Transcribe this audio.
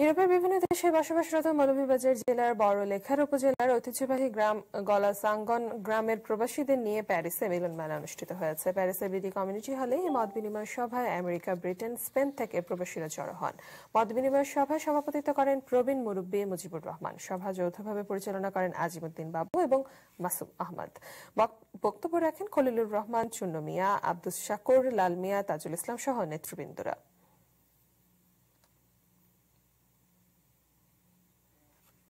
ইউরোপের বিভিন্ন দেশে বসবাসরত মৌলভীবাজার জেলার বড় লেখার উপজেলার ঐতিহ্যবাহী গ্রাম গলা গলাসাঙ্গন গ্রামের প্রবাসীদের নিয়ে প্যারিসে মিলন মেলা অনুষ্ঠিত হয়েছে প্যারিসের বিডি কমিউনিটি হলে এই মত বিনিময় সভায় আমেরিকা ব্রিটেন স্পেন থেকে প্রবাসীরা জড়ো হন মত বিনিময় সভায় সভাপতিত্ব করেন প্রবীণ মুরব্বী মুজিবুর রহমান সভা যৌথভাবে পরিচালনা করেন আজিমুদ্দিন বাবু এবং মাসুম আহমদ বক্তব্য রাখেন খলিলুর রহমান চুন্ন মিয়া আব্দুল শাকুর লাল মিয়া তাজুল ইসলাম সহ নেতৃবৃন্দরা